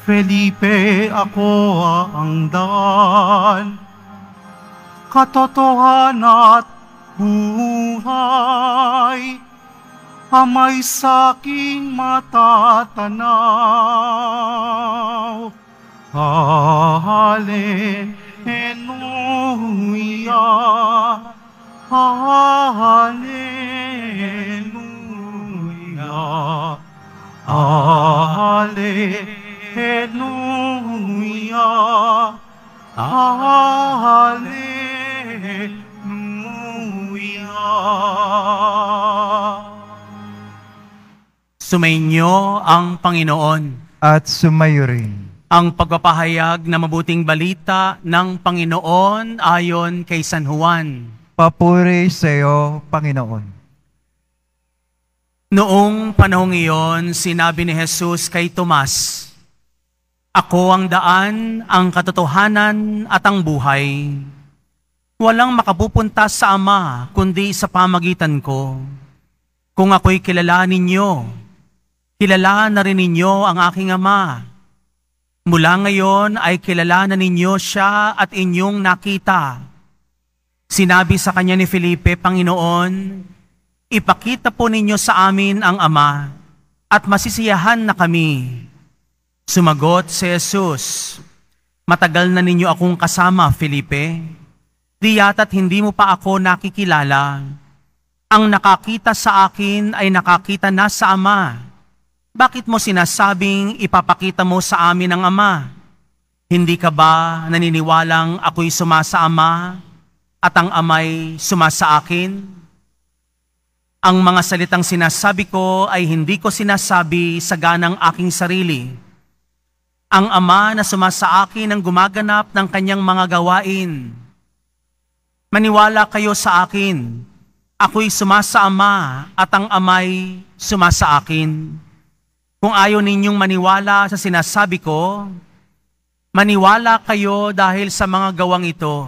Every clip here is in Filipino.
Felipe, ako ang daan, katotohan at buhay, amay sa aking matatanaw. Hallelujah, Hallelujah, Hallelujah. Hallelujah. Sumainyo ang Panginoon. At sumayo rin. Ang pagpapahayag na mabuting balita ng Panginoon ayon kay San Juan. Papuri sa iyo, Panginoon. Noong panahong iyon, sinabi ni Jesus kay Tomas, ako ang daan, ang katotohanan at ang buhay. Walang makapupunta sa Ama kundi sa pamagitan ko. Kung ako'y kilala ninyo, kilala na rin ninyo ang aking Ama. Mula ngayon ay kilala na ninyo siya at inyong nakita. Sinabi sa kanya ni Felipe, Panginoon, ipakita po ninyo sa amin ang Ama at masisiyahan na kami Sumagot si Jesus, Matagal na ninyo akong kasama, Felipe. Di yata't hindi mo pa ako nakikilala. Ang nakakita sa akin ay nakakita na sa Ama. Bakit mo sinasabing ipapakita mo sa amin ang Ama? Hindi ka ba naniniwalang ako'y suma sa Ama at ang Ama'y suma sa akin? Ang mga salitang sinasabi ko ay hindi ko sinasabi sa ganang aking sarili ang Ama na sumasaakin ang gumaganap ng kanyang mga gawain. Maniwala kayo sa akin, ako'y sumasa Ama at ang Ama'y sumasa akin. Kung ayaw ninyong maniwala sa sinasabi ko, maniwala kayo dahil sa mga gawang ito.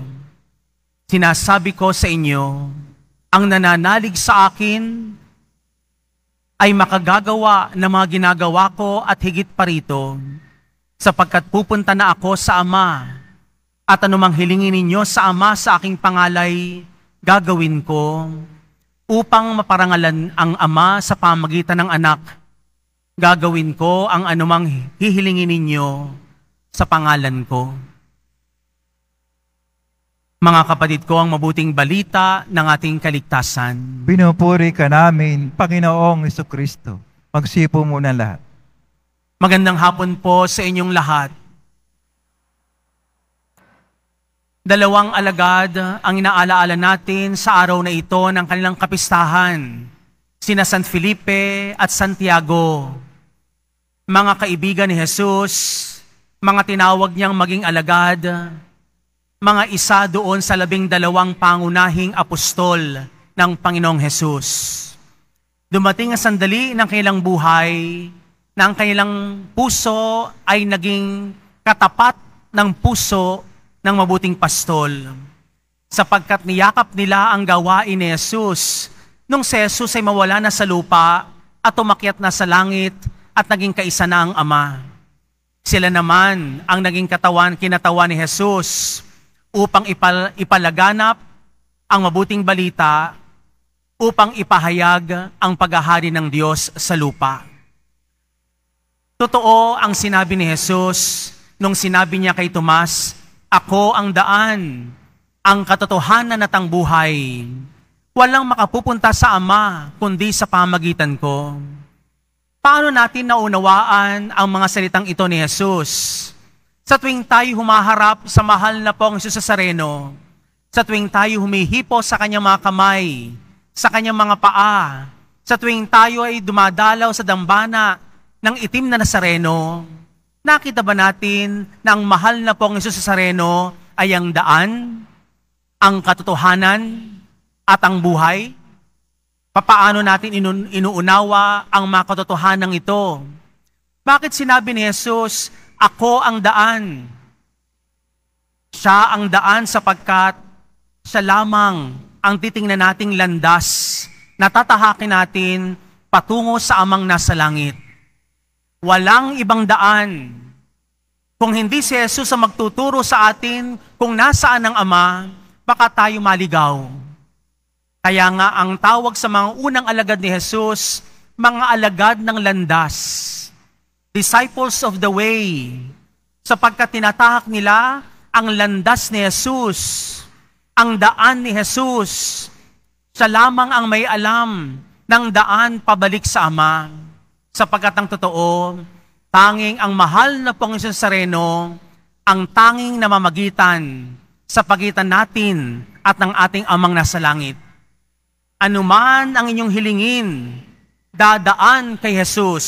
Sinasabi ko sa inyo, ang nananalig sa akin ay makagagawa ng mga ginagawa ko at higit pa rito sapagkat pupunta na ako sa Ama, at anumang hilingin ninyo sa Ama sa aking pangalay, gagawin ko upang maparangalan ang Ama sa pamagitan ng anak. Gagawin ko ang anumang hihilingin ninyo sa pangalan ko. Mga kapatid ko, ang mabuting balita ng ating kaligtasan. Pinupuri ka namin, Panginoong Iso Kristo. Magsipo muna lahat. Magandang hapon po sa inyong lahat. Dalawang alagad ang inaalaala natin sa araw na ito ng kanilang kapistahan, sina San Felipe at Santiago. Mga kaibigan ni Jesus, mga tinawag niyang maging alagad, mga isa doon sa labing dalawang pangunahing apostol ng Panginoong Jesus. Dumating ang sandali ng kanilang buhay na ang kanilang puso ay naging katapat ng puso ng mabuting pastol. Sapagkat niyakap nila ang gawain ni Jesus, nung si Jesus ay mawala na sa lupa at umakyat na sa langit at naging kaisa na ang Ama. Sila naman ang naging katawan, kinatawan ni Jesus upang ipal, ipalaganap ang mabuting balita upang ipahayag ang paghahari ng Diyos sa lupa. Totoo ang sinabi ni Jesus nung sinabi niya kay Tomas, Ako ang daan, ang katotohanan at ang buhay. Walang makapupunta sa Ama kundi sa pamagitan ko. Paano natin naunawaan ang mga salitang ito ni Jesus? Sa tuwing tayo humaharap sa mahal na pong Jesus Sareno, sa tuwing tayo humihipo sa kanyang mga kamay, sa kanyang mga paa, sa tuwing tayo ay dumadalaw sa dambana ng itim na Nasareno, nakita ba natin na ang mahal na pong sa sareno ay ang daan, ang katotohanan, at ang buhay? Papaano natin inu- inuunawa ang mga katotohanan ito? Bakit sinabi ni Jesus, ako ang daan? Siya ang daan sapagkat sa lamang ang titingnan nating landas na tatahakin natin patungo sa amang nasa langit. Walang ibang daan. Kung hindi si Jesus ang magtuturo sa atin kung nasaan ang Ama, baka tayo maligaw. Kaya nga ang tawag sa mga unang alagad ni Jesus, mga alagad ng landas, disciples of the way, sapagkat tinatahak nila ang landas ni Jesus, ang daan ni Jesus. sa lamang ang may alam ng daan pabalik sa Ama. Sapagkat ang totoo, tanging ang mahal na Panginoon Sareno, ang tanging namamagitan sa pagitan natin at ng ating amang nasa langit. Anuman ang inyong hilingin, dadaan kay Jesus.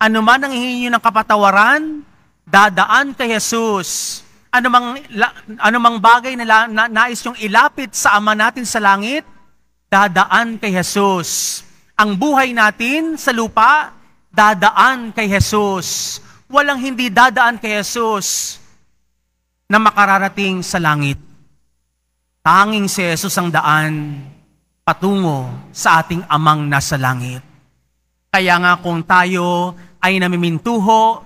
Anuman ang hihingi ng kapatawaran, dadaan kay Jesus. Anumang, la, anumang bagay na, na nais yung ilapit sa Ama natin sa langit, dadaan kay Jesus. Ang buhay natin sa lupa, dadaan kay Jesus. Walang hindi dadaan kay Jesus na makararating sa langit. Tanging si Jesus ang daan patungo sa ating amang nasa langit. Kaya nga kung tayo ay namimintuho,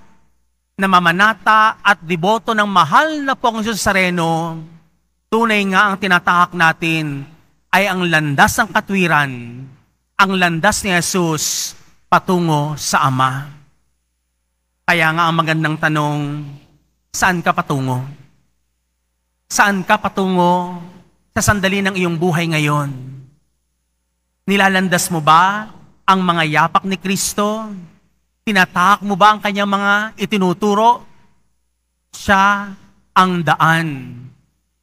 namamanata at deboto ng mahal na pong Jesus Sareno, tunay nga ang tinatahak natin ay ang landas ng katwiran ang landas ni Jesus patungo sa Ama. Kaya nga ang magandang tanong, saan ka patungo? Saan ka patungo sa sandali ng iyong buhay ngayon? Nilalandas mo ba ang mga yapak ni Kristo? Tinatahak mo ba ang kanyang mga itinuturo? Siya ang daan.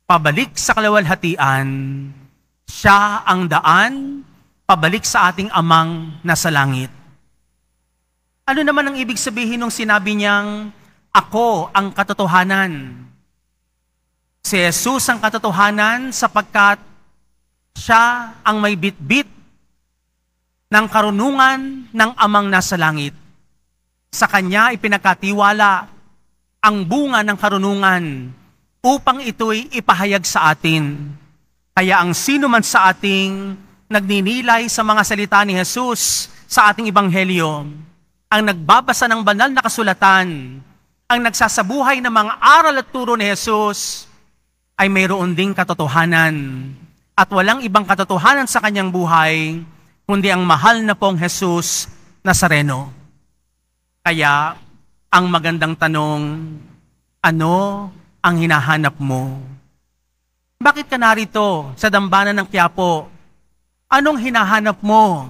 Pabalik sa kalawalhatian, siya ang daan pabalik sa ating amang nasa langit. Ano naman ang ibig sabihin nung sinabi niyang, Ako ang katotohanan. Si Jesus ang katotohanan sapagkat siya ang may bitbit ng karunungan ng amang nasa langit. Sa kanya ipinakatiwala ang bunga ng karunungan upang ito'y ipahayag sa atin. Kaya ang sino man sa ating nagninilay sa mga salita ni Jesus sa ating ibanghelyo, ang nagbabasa ng banal na kasulatan, ang nagsasabuhay ng mga aral at turo ni Jesus, ay mayroon ding katotohanan. At walang ibang katotohanan sa kanyang buhay, kundi ang mahal na pong Jesus Nazareno. Kaya, ang magandang tanong, ano ang hinahanap mo? Bakit ka narito sa dambanan ng Quiapo Anong hinahanap mo?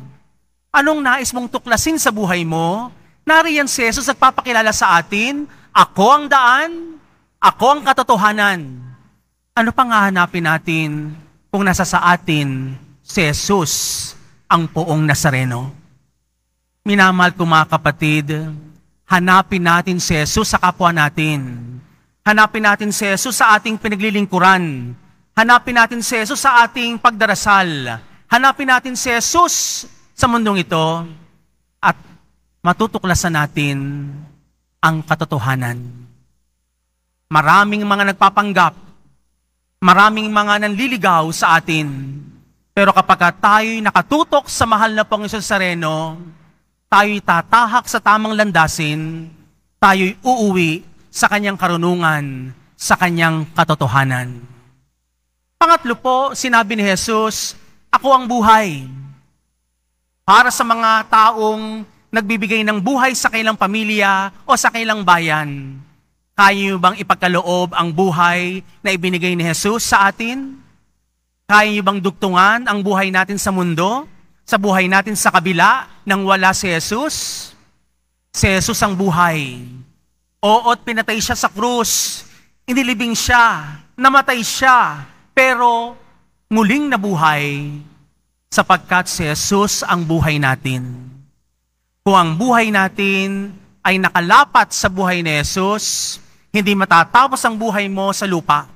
Anong nais mong tuklasin sa buhay mo? Nariyan si Jesus nagpapakilala sa atin, ako ang daan, ako ang katotohanan. Ano pang hahanapin natin kung nasa sa atin si Jesus ang poong Nazareno? Minamahal ko mga kapatid, hanapin natin si Jesus sa kapwa natin. Hanapin natin si Jesus sa ating pinaglilingkuran. Hanapin natin si Jesus sa ating pagdarasal Hanapin natin si Jesus sa mundong ito at matutuklasan natin ang katotohanan. Maraming mga nagpapanggap, maraming mga nanliligaw sa atin. Pero kapag tayo'y nakatutok sa mahal na Panginoon Sareno, tayo'y tatahak sa tamang landasin, tayo'y uuwi sa kanyang karunungan, sa kanyang katotohanan. Pangatlo po, sinabi ni Jesus, ako ang buhay. Para sa mga taong nagbibigay ng buhay sa kailang pamilya o sa kailang bayan, kaya niyo bang ipagkaloob ang buhay na ibinigay ni Jesus sa atin? Kaya niyo bang dugtungan ang buhay natin sa mundo? Sa buhay natin sa kabila nang wala si Jesus? Si Jesus ang buhay. Oo't pinatay siya sa krus. Inilibing siya. Namatay siya. Pero muling nabuhay sapagkat si Jesus ang buhay natin. Kung ang buhay natin ay nakalapat sa buhay ni Jesus, hindi matatapos ang buhay mo sa lupa.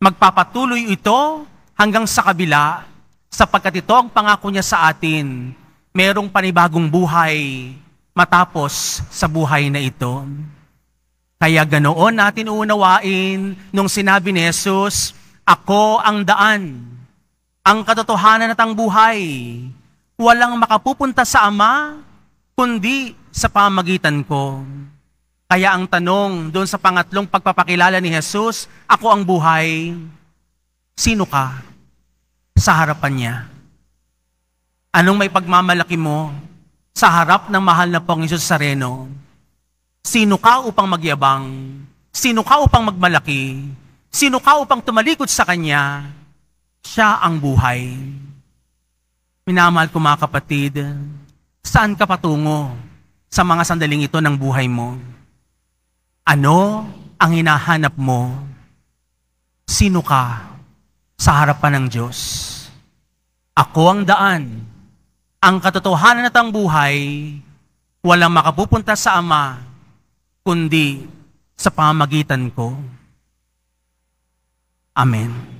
Magpapatuloy ito hanggang sa kabila, sapagkat ito ang pangako niya sa atin, merong panibagong buhay matapos sa buhay na ito. Kaya ganoon natin unawain nung sinabi ni Jesus, Ako ang daan ang katotohanan at ang buhay. Walang makapupunta sa Ama, kundi sa pamagitan ko. Kaya ang tanong doon sa pangatlong pagpapakilala ni Jesus, ako ang buhay, sino ka sa harapan niya? Anong may pagmamalaki mo sa harap ng mahal na Pong Isus Sareno? Sino ka upang magyabang? Sino ka upang magmalaki? Sino ka upang tumalikod sa Kanya? Siya ang buhay. Minamahal ko mga kapatid, saan ka patungo sa mga sandaling ito ng buhay mo? Ano ang hinahanap mo? Sino ka sa harapan ng Diyos? Ako ang daan, ang katotohanan at ang buhay, walang makapupunta sa Ama, kundi sa pamagitan ko. Amen.